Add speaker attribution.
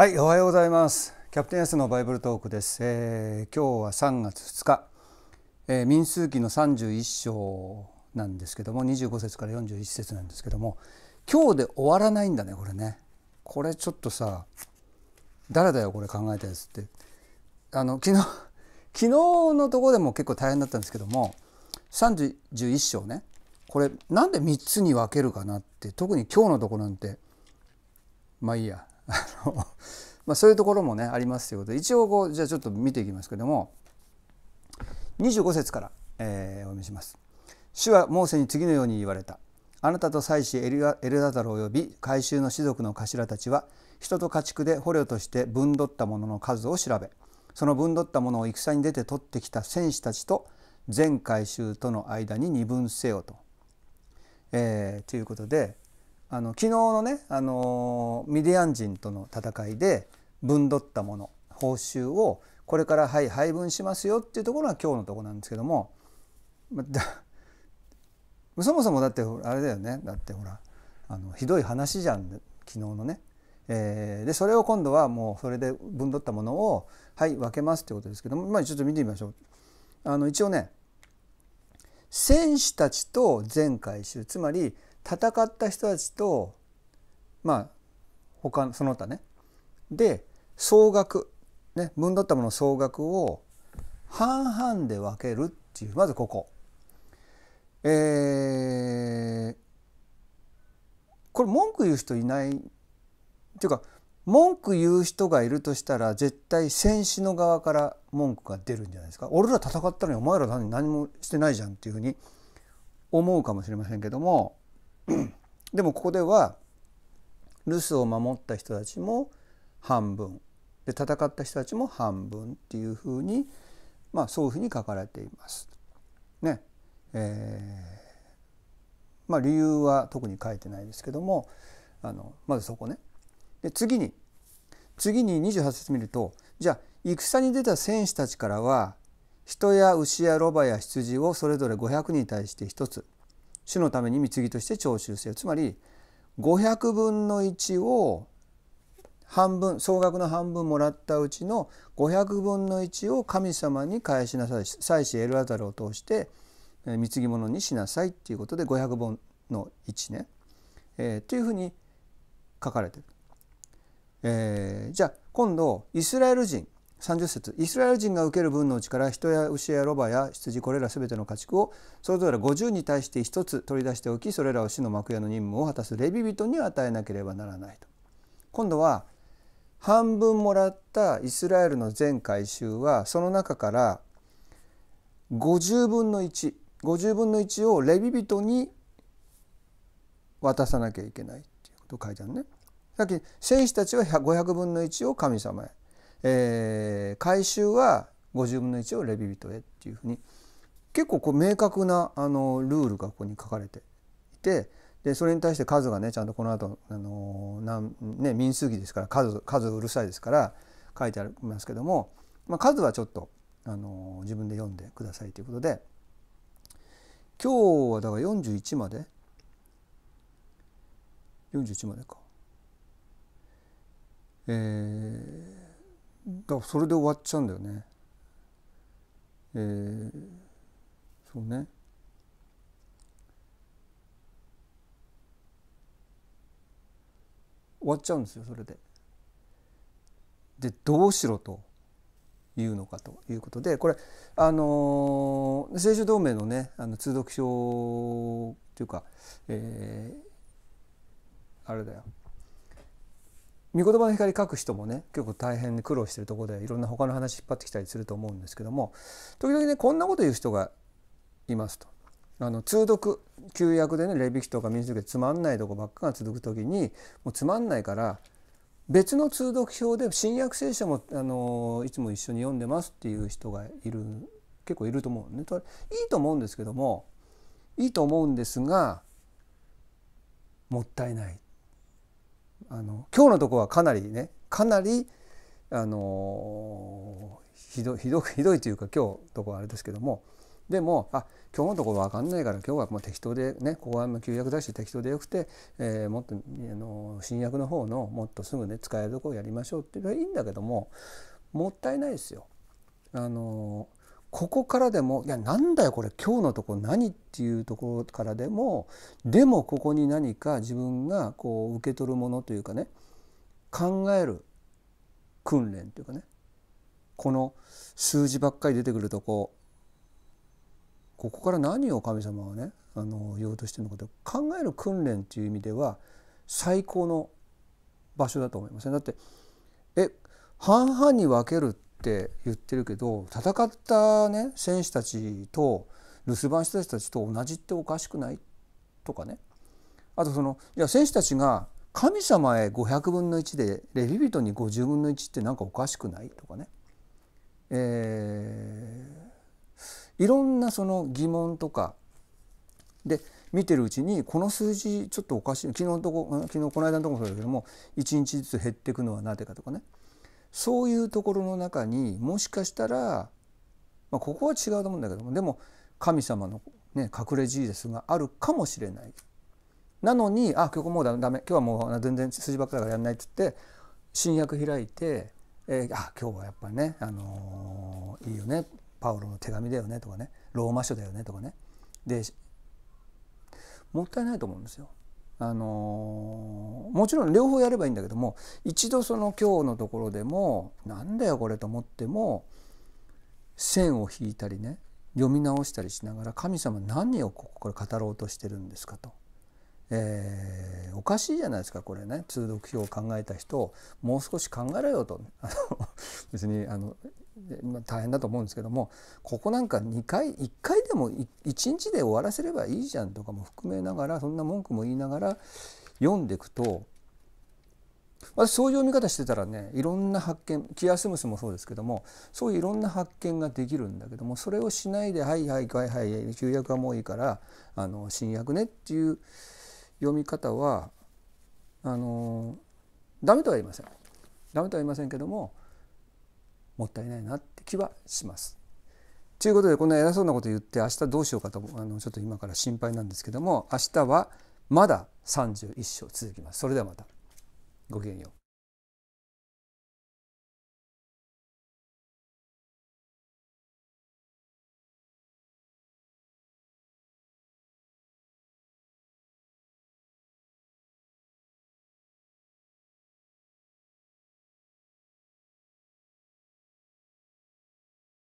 Speaker 1: はい、おはようございます。キャプテンスのバイブルトークです。えー、今日は3月2日、えー、民数記の31章なんですけども、25節から41節なんですけども、今日で終わらないんだね、これね。これちょっとさ、誰だよこれ考えたやつって。あの昨日 昨日のとこでも結構大変だったんですけども、31章ね。これなんで3つに分けるかなって特に今日のところなんてまあいいや まあそういうところもねありますということで一応こうじゃあちょっと見ていきますけども25節から、えー、お読みします。主はモーセに次のように言われた。あなたと祭司エルエルダタル及び改宗の士族の頭たちは人と家畜で捕虜として分取ったものの数を調べその分取ったものを戦に出て取ってきた戦士たちと全改宗との間に二分せよと。えー、ということであの昨日のね、あのミディアン人との戦いで分取ったもの報酬をこれからはい配分しますよっていうところが今日のとこなんですけども、ま、だそもそもだってあれだよねだってほらあのひどい話じゃん昨日のね。えー、でそれを今度はもうそれで分取ったものをはい分けますってことですけども、まあ、ちょっと見てみましょう。あの一応ね選手たちと全回収つまり戦った人たちとまあ他その他ねで総額ね分取ったものの総額を半々で分けるっていうまずここ。えー、これ文句言う人いないっていうか文句言う人がいるとしたら絶対戦士の側から文句が出るんじゃないですか俺ら戦ったのにお前ら何もしてないじゃんっていうふうに思うかもしれませんけどもでもここでは留守を守った人たちも半分で戦った人たちも半分っていうふうに、まあ、そういうふうに書かれています。ねえー、まあ、理由は特に書いてないですけどもあのまずそこね。で次に次に28節見るとじゃあ戦に出た戦士たちからは人や牛やロバや羊をそれぞれ500に対して1つ主のために貢ぎとして徴収せよつまり500分の1を半分総額の半分もらったうちの500分の1を神様に返しなさい祭司エルアザルを通して貢ぎ物にしなさいっていうことで500分の1ね、えー、というふうに書かれてる。えー、じゃあ今度イスラエル人30節イスラエル人が受ける分のうちから人や牛やロバや羊これらすべての家畜をそれぞれ50に対して1つ取り出しておきそれらを死の幕屋の任務を果たすレビ人に与えなければならないと今度は半分もらったイスラエルの全回収はその中から50分の150分の1をレビ人に渡さなきゃいけないっていうことを書いてあるね。さっき戦士たちは500分の1を神様へえー、回収は50分の1をレビ人へっていうふうに結構こう明確なあのルールがここに書かれていてでそれに対して数がねちゃんとこの後あのなんね民数記ですから数数うるさいですから書いてありますけども、まあ、数はちょっとあの自分で読んでくださいということで今日はだから41まで41までか。えーだからそれで終わっちゃうんだよね。えー、そうね。終わっちゃうんですよそれで。でどうしろというのかということでこれあの政治同盟のねあの通読っていうか、えー、あれだよ御言葉の光書く人もね結構大変苦労してるとこでいろんな他の話引っ張ってきたりすると思うんですけども時々ねこんなこと言う人がいますと。あの通読旧約でねレビ記とか民数記つまんないとこばっかが続く時にもうつまんないから別の通読表で新約聖書もあのいつも一緒に読んでますっていう人がいる結構いると思うね。いいと思うんですけどもいいと思うんですがもったいないあの今日のとこはかなりねかなりあのひどひどひどいというか今日とこはあれですけどもでもあ今日のところ分かんないから今日はもう適当でねここは旧約だし適当でよくて、えー、もっとあの新約の方のもっとすぐね使えるところやりましょうっていうのはいいんだけどももったいないですよ。あのここからでもいやなんだよこれ今日のとこ何っていうところからでもでもここに何か自分がこう受け取るものというかね考える訓練というかねこの数字ばっかり出てくるとこここから何を神様はねあの言おうとしてるのかと考える訓練という意味では最高の場所だと思いますね。だってえ半々に分けるって言ってるけど戦ったね選手たちと留守番した人たちと同じっておかしくないとかねあとそのいや選手たちが神様へ500分の1でレビトに50分の1って何かおかしくないとかね、えー、いろんなその疑問とかで見てるうちにこの数字ちょっとおかしい昨日のとこ昨日この間のとこもそうだけども1日ずつ減っていくのはなぜかとかねそういうところの中にもしかしたら、まあ、ここは違うと思うんだけどもでも神様の、ね、隠れジーゼスがあるかもしれない。なのにあ今日もうダメ今日はもう全然筋ばっかだからやんないって言って新約開いて、えー、あ今日はやっぱりね、あのー、いいよねパウロの手紙だよねとかねローマ書だよねとかねでもったいないと思うんですよ。あのもちろん両方やればいいんだけども一度その今日のところでもなんだよこれと思っても線を引いたりね読み直したりしながら神様何をここから語ろうとしてるんですかと、えー、おかしいじゃないですかこれね通読表を考えた人をもう少し考えろよと別にあのまあ、大変だと思うんですけどもここなんか2回1回でも1日で終わらせればいいじゃんとかも含めながらそんな文句も言いながら読んでいくと私そういう読み方してたらねいろんな発見キアスムスもそうですけどもそういういろんな発見ができるんだけどもそれをしないで「はいはいはいはい旧約はもういいからあの新約ね」っていう読み方はあのダメとは言いません。ダメとは言いませんけどももったいないなって気はします。ということでこんな偉そうなこと言って明日どうしようかとあのちょっと今から心配なんですけども明日はまだ31章続きます。それではまた。ごきげんよう。